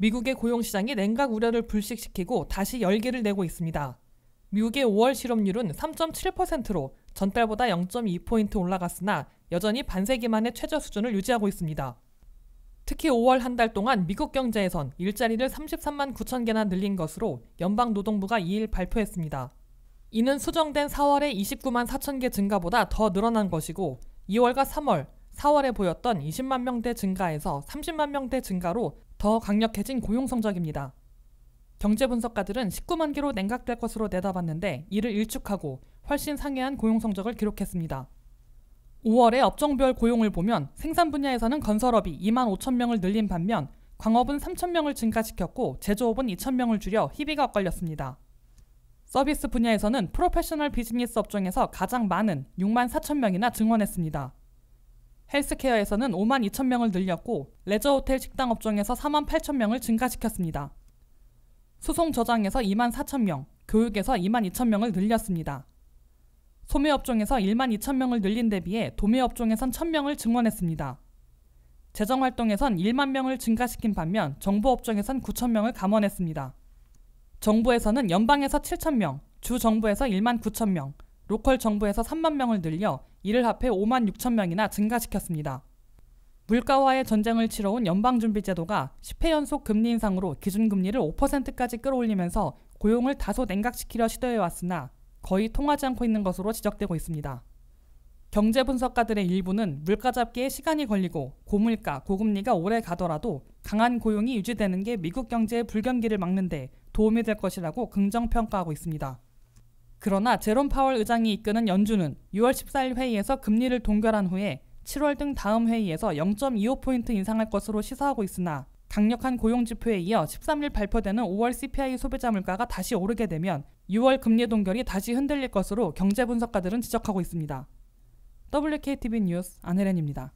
미국의 고용시장이 냉각 우려를 불식시키고 다시 열기를 내고 있습니다. 미국의 5월 실업률은 3.7%로 전달보다 0.2포인트 올라갔으나 여전히 반세기 만의 최저 수준을 유지하고 있습니다. 특히 5월 한 달 동안 미국 경제에선 일자리를 33만 9천 개나 늘린 것으로 연방노동부가 2일 발표했습니다. 이는 수정된 4월의 29만 4천 개 증가보다 더 늘어난 것이고 2월과 3월, 4월에 보였던 20만 명대 증가에서 30만 명대 증가로 더 강력해진 고용 성적입니다. 경제 분석가들은 19만 개로 냉각될 것으로 내다봤는데 이를 일축하고 훨씬 상회한 고용 성적을 기록했습니다. 5월에 업종별 고용을 보면 생산 분야에서는 건설업이 2만 5천 명을 늘린 반면 광업은 3천 명을 증가시켰고 제조업은 2천 명을 줄여 희비가 엇갈렸습니다 서비스 분야에서는 프로페셔널 비즈니스 업종에서 가장 많은 6만 4천 명이나 증원했습니다. 헬스케어에서는 5만 2천 명을 늘렸고 레저 호텔 식당 업종에서 4만 8천 명을 증가시켰습니다. 수송 저장에서 2만 4천 명, 교육에서 2만 2천 명을 늘렸습니다. 소매업종에서 1만 2천 명을 늘린 대비해 도매업종에선 1천 명을 증원했습니다. 재정활동에선 1만 명을 증가시킨 반면 정부업종에선 9천 명을 감원했습니다. 정부에서는 연방에서 7천 명, 주정부에서 1만 9천 명, 로컬 정부에서 3만 명을 늘려 이를 합해 5만 6천 명이나 증가시켰습니다. 물가와의 전쟁을 치러온 연방준비제도가 10회 연속 금리 인상으로 기준금리를 5%까지 끌어올리면서 고용을 다소 냉각시키려 시도해왔으나 거의 통하지 않고 있는 것으로 지적되고 있습니다. 경제 분석가들의 일부는 물가 잡기에 시간이 걸리고 고물가, 고금리가 오래 가더라도 강한 고용이 유지되는 게 미국 경제의 불경기를 막는데 도움이 될 것이라고 긍정평가하고 있습니다. 그러나 제롬 파월 의장이 이끄는 연준은 6월 14일 회의에서 금리를 동결한 후에 7월 등 다음 회의에서 0.25포인트 인상할 것으로 시사하고 있으나 강력한 고용 지표에 이어 13일 발표되는 5월 CPI 소비자 물가가 다시 오르게 되면 6월 금리 동결이 다시 흔들릴 것으로 경제 분석가들은 지적하고 있습니다. WKTV 뉴스 안혜련입니다.